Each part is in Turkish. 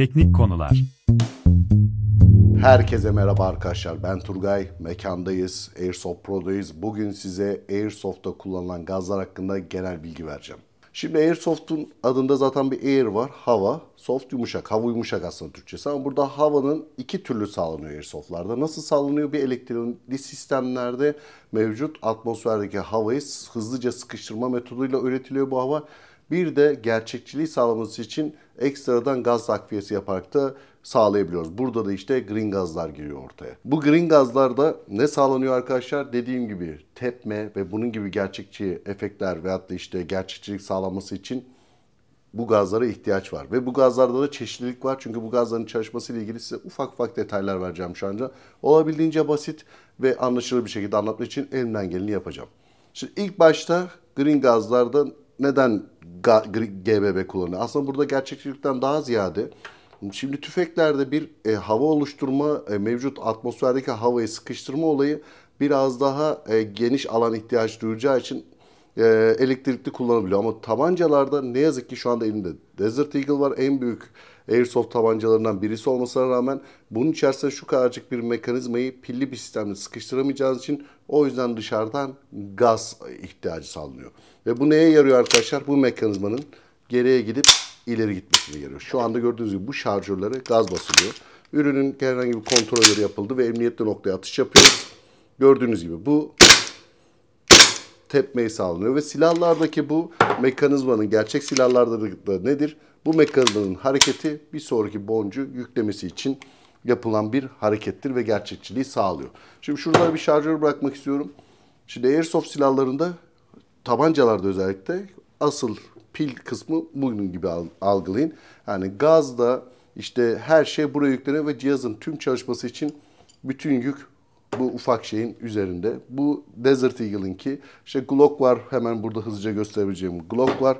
Teknik konular. Herkese merhaba arkadaşlar. Ben Turgay. Mekandayız. Airsoft Pro'dayız. Bugün size Airsoft'ta kullanılan gazlar hakkında genel bilgi vereceğim. Şimdi Airsoft'un adında zaten bir air var. Hava, soft yumuşak. Hava yumuşak aslında Türkçesi ama burada havanın iki türlü sağlanıyor Airsoft'larda. Nasıl sağlanıyor? Bir elektronikli sistemlerde mevcut atmosferdeki havayı hızlıca sıkıştırma metoduyla üretiliyor bu hava. Bir de gerçekçiliği sağlaması için ekstradan gaz takviyesi yaparak da sağlayabiliyoruz. Burada da işte green gazlar giriyor ortaya. Bu green gazlarda ne sağlanıyor arkadaşlar? Dediğim gibi tepme ve bunun gibi gerçekçi efektler veyahut da işte gerçekçilik sağlaması için bu gazlara ihtiyaç var. Ve bu gazlarda da çeşitlilik var. Çünkü bu gazların çalışması ile ilgili size ufak ufak detaylar vereceğim şu anda. Olabildiğince basit ve anlaşılır bir şekilde anlatmak için elimden geleni yapacağım. Şimdi ilk başta green gazlardan neden GBB kullanıyor? Aslında burada gerçekçilikten daha ziyade Şimdi tüfeklerde bir e, hava oluşturma, e, mevcut atmosferdeki havayı sıkıştırma olayı biraz daha e, geniş alan ihtiyaç duyacağı için e, elektrikli kullanabiliyor. Ama tabancalarda ne yazık ki şu anda elimde Desert Eagle var. En büyük airsoft tabancalarından birisi olmasına rağmen bunun içerisinde şu kadarcık bir mekanizmayı pilli bir sistemle sıkıştıramayacağınız için o yüzden dışarıdan gaz ihtiyacı sağlanıyor. Ve bu neye yarıyor arkadaşlar? Bu mekanizmanın geriye gidip ileri gitmesine yarıyor. Şu anda gördüğünüz gibi bu şarjörlere gaz basılıyor. Ürünün herhangi bir kontrolleri yapıldı ve emniyetli noktaya atış yapıyoruz. Gördüğünüz gibi bu tepmeyi sağlanıyor ve silahlardaki bu mekanizmanın gerçek silahlarda da nedir? Bu mekanizmanın hareketi bir sonraki boncu yüklemesi için yapılan bir harekettir ve gerçekçiliği sağlıyor. Şimdi şurada bir şarjör bırakmak istiyorum. Şimdi Airsoft silahlarında tabancalarda özellikle asıl pil kısmı bunun gibi algılayın. Yani gazda işte her şey buraya yükleniyor ve cihazın tüm çalışması için bütün yük bu ufak şeyin üzerinde. Bu Desert Eagle'ın ki işte Glock var hemen burada hızlıca gösterebileceğim Glock var.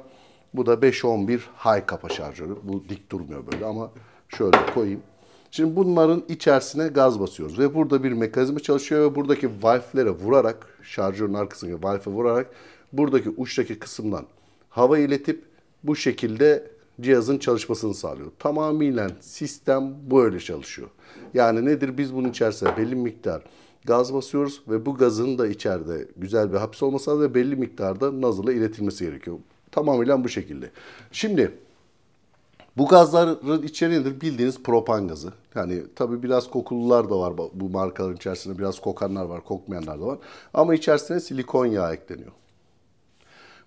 Bu da 5-11 high kapa şarjörü. Bu dik durmuyor böyle ama şöyle koyayım. Şimdi bunların içerisine gaz basıyoruz ve burada bir mekanizma çalışıyor ve buradaki valflere vurarak, şarjörün arkasındaki valfe vurarak buradaki uçtaki kısımdan hava iletip bu şekilde cihazın çalışmasını sağlıyor. Tamamen sistem böyle çalışıyor. Yani nedir? Biz bunun içerisine belli miktar gaz basıyoruz ve bu gazın da içeride güzel bir hapis olması lazım ve belli miktarda nozzle'a iletilmesi gerekiyor. Tamamıyla bu şekilde. Şimdi bu gazların içeriğidir bildiğiniz propan gazı. Yani tabi biraz kokulular da var bu markaların içerisinde. Biraz kokanlar var, kokmayanlar da var. Ama içerisine silikon yağı ekleniyor.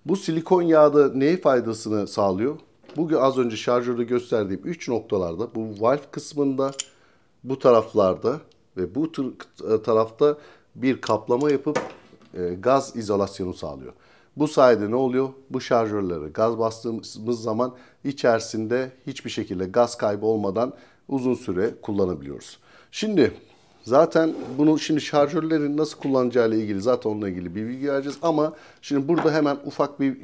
Bu silikon yağı da neyi faydasını sağlıyor? Bugün az önce şarjörde gösterdiğim 3 noktalarda bu valve kısmında bu taraflarda ve bu tarafta bir kaplama yapıp e, gaz izolasyonu sağlıyor. Bu sayede ne oluyor? Bu şarjörleri gaz bastığımız zaman içerisinde hiçbir şekilde gaz kaybı olmadan uzun süre kullanabiliyoruz. Şimdi zaten bunu şimdi şarjörlerin nasıl kullanacağı ile ilgili zaten onunla ilgili bir bilgi vereceğiz ama şimdi burada hemen ufak bir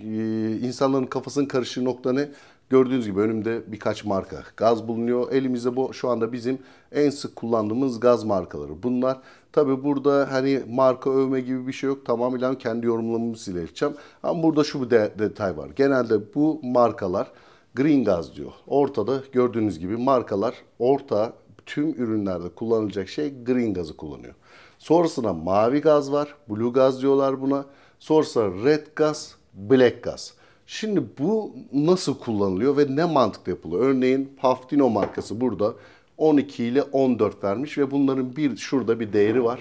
e, insanların kafasının karıştığı nokta ne? Gördüğünüz gibi önümde birkaç marka gaz bulunuyor. Elimizde bu şu anda bizim en sık kullandığımız gaz markaları. Bunlar tabi burada hani marka övme gibi bir şey yok. Tamamıyla kendi yorumlamamızı ileteceğim. Ama burada şu bir de detay var. Genelde bu markalar green gaz diyor. Ortada gördüğünüz gibi markalar orta tüm ürünlerde kullanılacak şey green gazı kullanıyor. Sonrasında mavi gaz var. Blue gaz diyorlar buna. Sonrasında red gaz, black gaz. Şimdi bu nasıl kullanılıyor ve ne mantıkla yapılıyor? Örneğin Paftino markası burada 12 ile 14 vermiş ve bunların bir şurada bir değeri var.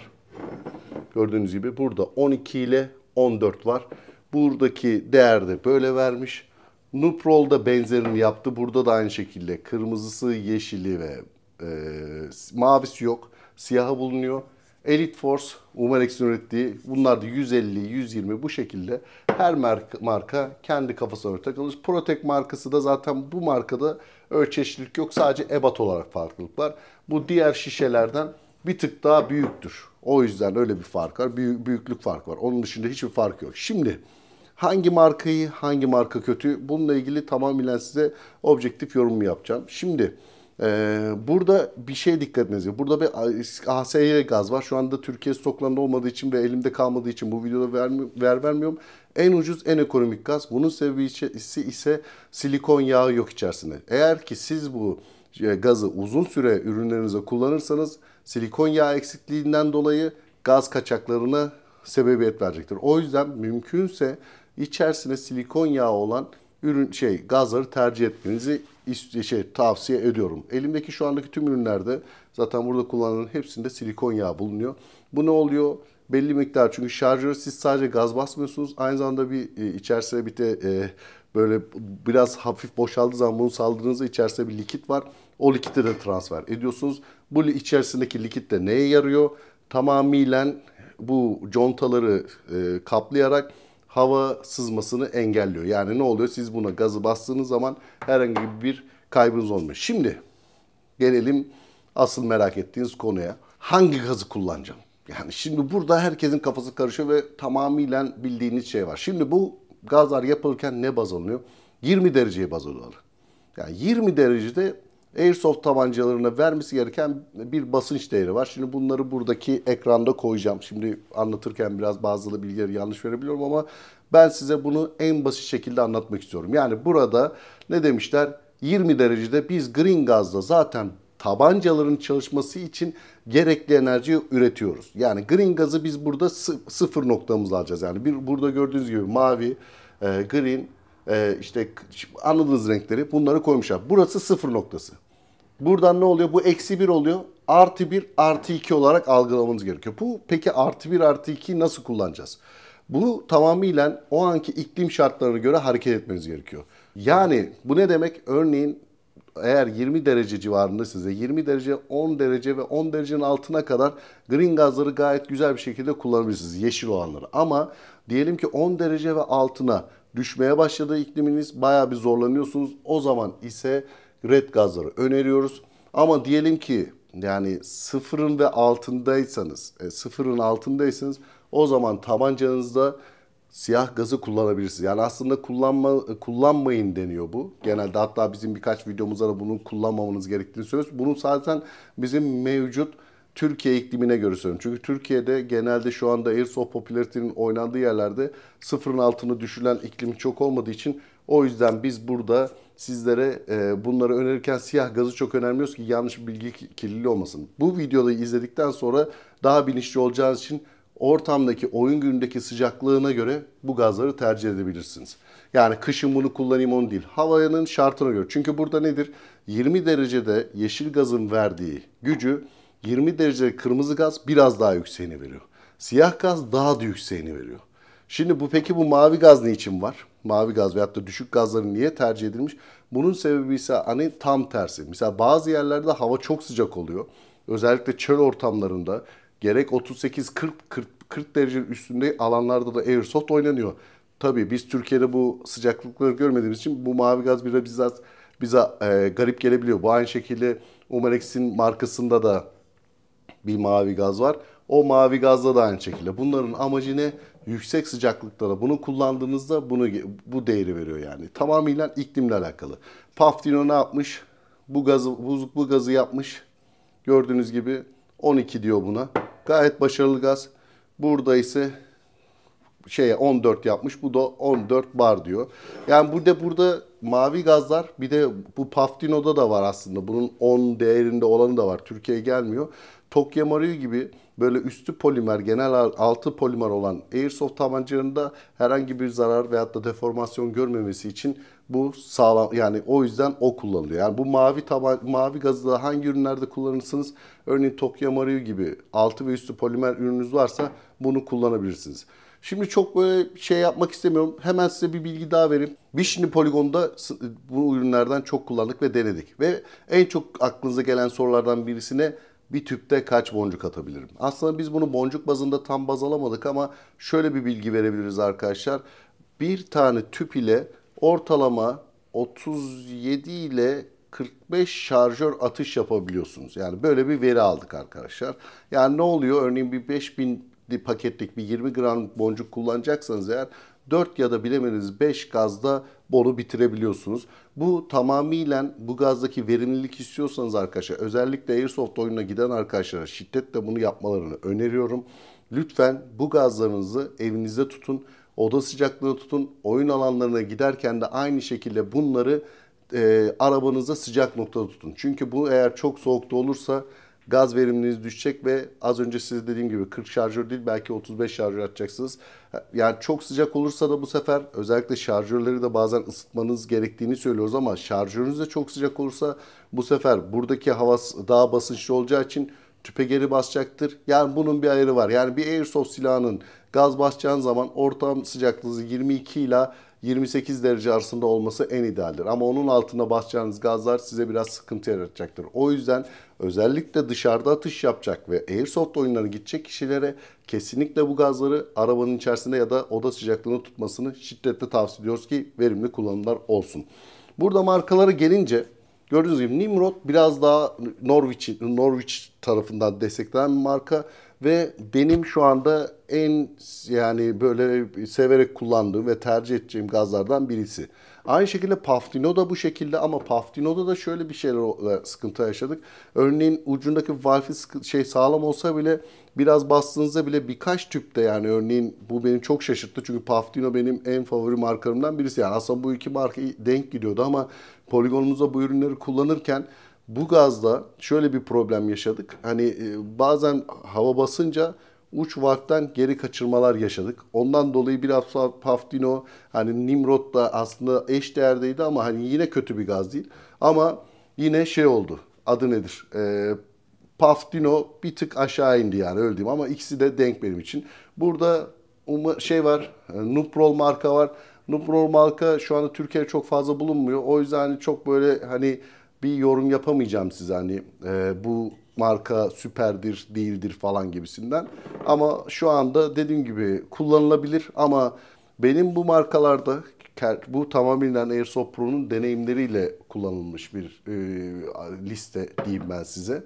Gördüğünüz gibi burada 12 ile 14 var. Buradaki değer de böyle vermiş. Nuprol da benzerini yaptı. Burada da aynı şekilde kırmızısı, yeşili ve e, mavisi yok. Siyahı bulunuyor. Elite Force, Umarex'in ürettiği bunlar da 150, 120 bu şekilde her marka, kendi kafasına göre takılmış. Protek markası da zaten bu markada çeşitlilik yok. Sadece ebat olarak farklılık var. Bu diğer şişelerden bir tık daha büyüktür. O yüzden öyle bir fark var. Büyük, büyüklük fark var. Onun dışında hiçbir fark yok. Şimdi hangi markayı, hangi marka kötü bununla ilgili tamamen size objektif yorum yapacağım. Şimdi ee, burada bir şey dikkat etmeniz Burada bir ASY gaz var. Şu anda Türkiye stoklarında olmadığı için ve elimde kalmadığı için bu videoda ver vermiyorum. En ucuz, en ekonomik gaz. Bunun seviyesi ise silikon yağı yok içerisinde. Eğer ki siz bu e, gazı uzun süre ürünlerinize kullanırsanız silikon yağı eksikliğinden dolayı gaz kaçaklarına sebebiyet verecektir. O yüzden mümkünse içerisine silikon yağı olan ürün şey gazları tercih etmenizi şey, tavsiye ediyorum. Elimdeki şu andaki tüm ürünlerde zaten burada kullanılan hepsinde silikon yağı bulunuyor. Bu ne oluyor? Belli miktar çünkü şarjörü siz sadece gaz basmıyorsunuz. Aynı zamanda bir e, içerisine bir de e, böyle biraz hafif boşaldığı zaman bunu saldığınızda içerisinde bir likit var. O likite de transfer ediyorsunuz. Bu içerisindeki likit de neye yarıyor? Tamamıyla bu contaları e, kaplayarak hava sızmasını engelliyor. Yani ne oluyor? Siz buna gazı bastığınız zaman herhangi bir kaybınız olmuyor. Şimdi gelelim asıl merak ettiğiniz konuya. Hangi gazı kullanacağım? Yani şimdi burada herkesin kafası karışıyor ve tamamıyla bildiğiniz şey var. Şimdi bu gazlar yapılırken ne baz alınıyor? 20 dereceye baz alınıyor. Yani 20 derecede Airsoft tabancalarına vermesi gereken bir basınç değeri var. Şimdi bunları buradaki ekranda koyacağım. Şimdi anlatırken biraz bazı bilgileri yanlış verebiliyorum ama ben size bunu en basit şekilde anlatmak istiyorum. Yani burada ne demişler? 20 derecede biz green gazla zaten tabancaların çalışması için gerekli enerjiyi üretiyoruz. Yani green gazı biz burada sıfır noktamız alacağız. Yani bir burada gördüğünüz gibi mavi, e, green, e, işte anladığınız renkleri bunları koymuşlar. Burası sıfır noktası. Buradan ne oluyor? Bu eksi bir oluyor. Artı bir, artı iki olarak algılamamız gerekiyor. Bu peki artı bir, artı iki nasıl kullanacağız? Bu tamamıyla o anki iklim şartlarına göre hareket etmeniz gerekiyor. Yani bu ne demek? Örneğin eğer 20 derece civarında size 20 derece 10 derece ve 10 derecenin altına kadar green gazları gayet güzel bir şekilde kullanabilirsiniz yeşil olanları. Ama diyelim ki 10 derece ve altına düşmeye başladı ikliminiz. Baya bir zorlanıyorsunuz. O zaman ise red gazları öneriyoruz. Ama diyelim ki yani sıfırın ve altındaysanız, e, sıfırın altındaysanız o zaman tabancanızda siyah gazı kullanabilirsiniz. Yani aslında kullanma, kullanmayın deniyor bu. Genelde hatta bizim birkaç videomuzda da bunun kullanmamanız gerektiğini söylüyoruz. Bunun zaten bizim mevcut Türkiye iklimine göre söylüyorum. Çünkü Türkiye'de genelde şu anda airsoft popülaritenin oynandığı yerlerde sıfırın altını düşülen iklim çok olmadığı için o yüzden biz burada sizlere e, bunları önerirken siyah gazı çok önermiyoruz ki yanlış bilgi kirliliği olmasın. Bu videoyu izledikten sonra daha bilinçli olacağınız için ortamdaki oyun günündeki sıcaklığına göre bu gazları tercih edebilirsiniz. Yani kışın bunu kullanayım onu değil. Havanın şartına göre. Çünkü burada nedir? 20 derecede yeşil gazın verdiği gücü 20 derece kırmızı gaz biraz daha yükseğini veriyor. Siyah gaz daha da yükseğini veriyor. Şimdi bu peki bu mavi gaz niçin var? Mavi gaz veyahut da düşük gazların niye tercih edilmiş? Bunun sebebi ise hani tam tersi. Mesela bazı yerlerde hava çok sıcak oluyor. Özellikle çöl ortamlarında gerek 38 40 40 40 derece üstünde alanlarda da airsoft oynanıyor. Tabii biz Türkiye'de bu sıcaklıkları görmediğimiz için bu mavi gaz biraz bize bize e, garip gelebiliyor. Bu aynı şekilde Umarex'in markasında da bir mavi gaz var. O mavi gazla da aynı şekilde. Bunların amacı ne? Yüksek sıcaklıklara bunu kullandığınızda bunu bu değeri veriyor yani. Tamamıyla iklimle alakalı. Pafdino ne yapmış? Bu gazı bu, bu gazı yapmış. Gördüğünüz gibi 12 diyor buna. Gayet başarılı gaz. Burada ise şeye 14 yapmış. Bu da 14 bar diyor. Yani burada burada mavi gazlar bir de bu Pafdino'da da var aslında. Bunun 10 değerinde olanı da var. Türkiye'ye gelmiyor. Tokyo Mario gibi böyle üstü polimer, genel altı polimer olan Airsoft tabancalarında herhangi bir zarar veyahut da deformasyon görmemesi için bu sağlam yani o yüzden o kullanılıyor. Yani bu mavi taban mavi gazı da hangi ürünlerde kullanırsınız? Örneğin Tokyo Mario gibi altı ve üstü polimer ürününüz varsa bunu kullanabilirsiniz. Şimdi çok böyle şey yapmak istemiyorum. Hemen size bir bilgi daha vereyim. Vişni poligonda bu ürünlerden çok kullandık ve denedik. Ve en çok aklınıza gelen sorulardan birisine bir tüpte kaç boncuk atabilirim? Aslında biz bunu boncuk bazında tam baz alamadık ama şöyle bir bilgi verebiliriz arkadaşlar. Bir tane tüp ile ortalama 37 ile 45 şarjör atış yapabiliyorsunuz. Yani böyle bir veri aldık arkadaşlar. Yani ne oluyor? Örneğin bir 5000 paketlik bir 20 gram boncuk kullanacaksanız eğer 4 ya da bilemeniz 5 gazda bonu bitirebiliyorsunuz. Bu tamamıyla bu gazdaki verimlilik istiyorsanız arkadaşlar özellikle Airsoft oyununa giden arkadaşlara şiddetle bunu yapmalarını öneriyorum. Lütfen bu gazlarınızı evinizde tutun. Oda sıcaklığını tutun. Oyun alanlarına giderken de aynı şekilde bunları e, arabanızda sıcak noktada tutun. Çünkü bu eğer çok soğukta olursa Gaz verimliliğiniz düşecek ve az önce siz dediğim gibi 40 şarjör değil belki 35 şarjör atacaksınız. Yani çok sıcak olursa da bu sefer özellikle şarjörleri de bazen ısıtmanız gerektiğini söylüyoruz ama şarjörünüz de çok sıcak olursa bu sefer buradaki hava daha basınçlı olacağı için tüpe geri basacaktır. Yani bunun bir ayarı var. Yani bir airsoft silahının gaz basacağın zaman ortam sıcaklığı 22 ile 28 derece arasında olması en idealdir. Ama onun altında basacağınız gazlar size biraz sıkıntı yaratacaktır. O yüzden özellikle dışarıda atış yapacak ve airsoft oyunlarına gidecek kişilere kesinlikle bu gazları arabanın içerisinde ya da oda sıcaklığını tutmasını şiddetle tavsiye ediyoruz ki verimli kullanımlar olsun. Burada markalara gelince Gördüğünüz gibi Nimrod biraz daha Norwich, Norwich tarafından desteklenen bir marka. Ve benim şu anda en yani böyle severek kullandığım ve tercih edeceğim gazlardan birisi. Aynı şekilde Paftino da bu şekilde ama Paftino'da da şöyle bir şeyler e, sıkıntı yaşadık. Örneğin ucundaki valfi şey sağlam olsa bile biraz bastığınızda bile birkaç tüpte yani örneğin bu beni çok şaşırttı. Çünkü Paftino benim en favori markalarımdan birisi. Yani aslında bu iki marka denk gidiyordu ama poligonumuza bu ürünleri kullanırken bu gazda şöyle bir problem yaşadık. Hani e, bazen hava basınca uç varptan geri kaçırmalar yaşadık. Ondan dolayı biraz Paftino hani Nimrod da aslında eş değerdeydi ama hani yine kötü bir gaz değil. Ama yine şey oldu. Adı nedir? Ee, Paftino bir tık aşağı indi yani öyle diyeyim ama ikisi de denk benim için. Burada şey var, e, Nuprol marka var. Nuprol marka şu anda Türkiye'de çok fazla bulunmuyor. O yüzden hani çok böyle hani bir yorum yapamayacağım size hani e, bu marka süperdir değildir falan gibisinden. Ama şu anda dediğim gibi kullanılabilir ama benim bu markalarda bu tamamen Airsoft Pro'nun deneyimleriyle kullanılmış bir e, liste diyeyim ben size.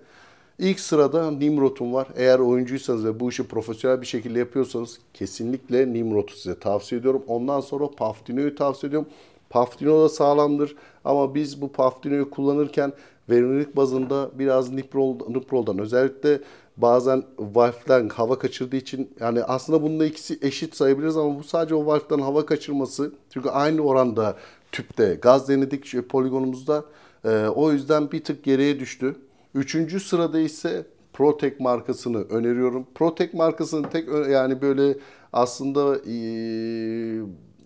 İlk sırada Nimrod'un var. Eğer oyuncuysanız ve bu işi profesyonel bir şekilde yapıyorsanız kesinlikle Nimrod'u size tavsiye ediyorum. Ondan sonra Pafdino'yu tavsiye ediyorum. Pafdino da sağlamdır. Ama biz bu Pafdino'yu kullanırken verimlilik bazında biraz Niprol, Niprol'dan özellikle bazen valften hava kaçırdığı için yani aslında bunun ikisi eşit sayabiliriz ama bu sadece o valften hava kaçırması çünkü aynı oranda tüpte gaz denedik poligonumuzda e, o yüzden bir tık geriye düştü. Üçüncü sırada ise Protek markasını öneriyorum. Protek markasının tek yani böyle aslında e,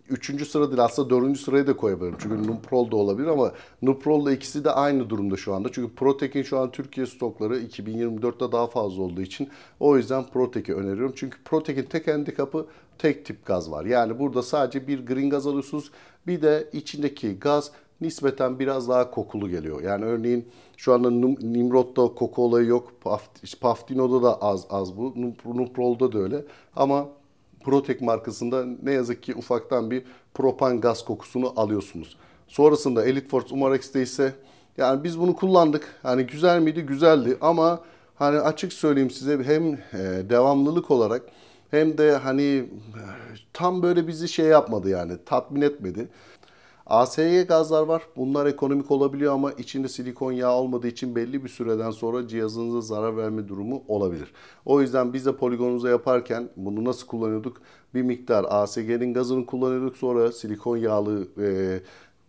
üçüncü sıra değil aslında dördüncü sıraya da koyabilirim. Çünkü Nuprol da olabilir ama Nuprol da ikisi de aynı durumda şu anda. Çünkü Protek'in şu an Türkiye stokları 2024'te daha fazla olduğu için o yüzden Protek'i öneriyorum. Çünkü Protek'in tek handikapı tek tip gaz var. Yani burada sadece bir green gaz alıyorsunuz bir de içindeki gaz nispeten biraz daha kokulu geliyor. Yani örneğin şu anda Nimrod'da koku olayı yok. Paftino'da da az az bu. Nuprol'da da öyle. Ama Protek markasında ne yazık ki ufaktan bir propan gaz kokusunu alıyorsunuz. Sonrasında Elite Force Umarex'te ise yani biz bunu kullandık. Hani güzel miydi? Güzeldi ama hani açık söyleyeyim size hem e, devamlılık olarak hem de hani e, tam böyle bizi şey yapmadı yani tatmin etmedi. ASY gazlar var. Bunlar ekonomik olabiliyor ama içinde silikon yağ olmadığı için belli bir süreden sonra cihazınıza zarar verme durumu olabilir. O yüzden biz de poligonumuza yaparken bunu nasıl kullanıyorduk? Bir miktar ASG'nin gazını kullanıyorduk. Sonra silikon yağlı e,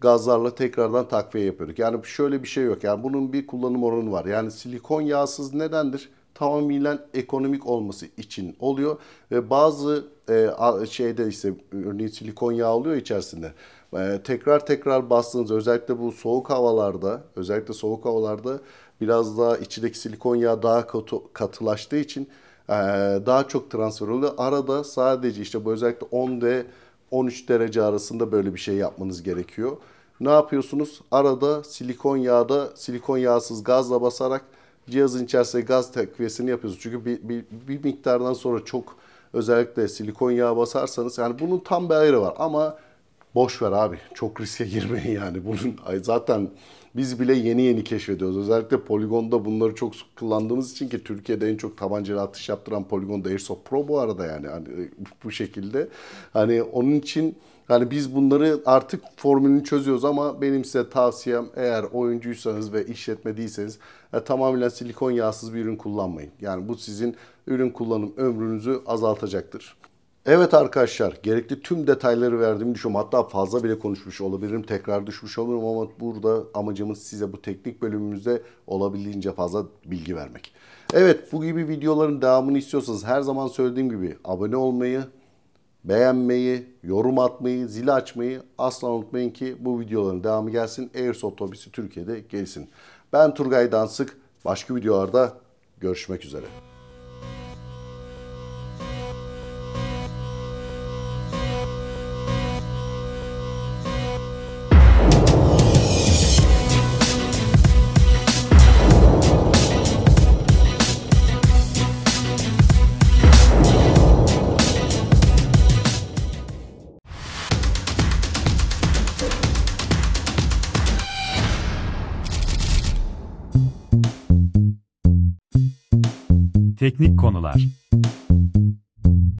gazlarla tekrardan takviye yapıyorduk. Yani şöyle bir şey yok. Yani bunun bir kullanım oranı var. Yani silikon yağsız nedendir? tamamen ekonomik olması için oluyor ve bazı e, şeyde işte örneğin silikon yağı oluyor içerisinde. E, tekrar tekrar bastığınız özellikle bu soğuk havalarda, özellikle soğuk havalarda biraz daha içindeki silikon yağı daha katı, katılaştığı için e, daha çok transfer oluyor. Arada sadece işte bu özellikle 10D 13 derece arasında böyle bir şey yapmanız gerekiyor. Ne yapıyorsunuz? Arada silikon yağda silikon yağsız gazla basarak cihazın içerisinde gaz takviyesini yapıyorsunuz Çünkü bir, bir, bir miktardan sonra çok özellikle silikon yağı basarsanız yani bunun tam bir ayrı var ama boş ver abi. Çok riske girmeyin yani. Bunun ay zaten biz bile yeni yeni keşfediyoruz. Özellikle poligonda bunları çok sık kullandığımız için ki Türkiye'de en çok tabancalı atış yaptıran poligonda Airsoft Pro bu arada yani. Hani e, bu şekilde. Hani onun için yani biz bunları artık formülünü çözüyoruz ama benim size tavsiyem eğer oyuncuysanız ve işletme değilseniz e, tamamen silikon yağsız bir ürün kullanmayın. Yani bu sizin ürün kullanım ömrünüzü azaltacaktır. Evet arkadaşlar gerekli tüm detayları verdiğimi düşünüyorum. Hatta fazla bile konuşmuş olabilirim. Tekrar düşmüş olurum ama burada amacımız size bu teknik bölümümüzde olabildiğince fazla bilgi vermek. Evet bu gibi videoların devamını istiyorsanız her zaman söylediğim gibi abone olmayı, beğenmeyi, yorum atmayı, zili açmayı asla unutmayın ki bu videoların devamı gelsin. Airsoft otobüsü Türkiye'de gelsin. Ben Turgay Dansık. Başka videolarda görüşmek üzere. Teknik konular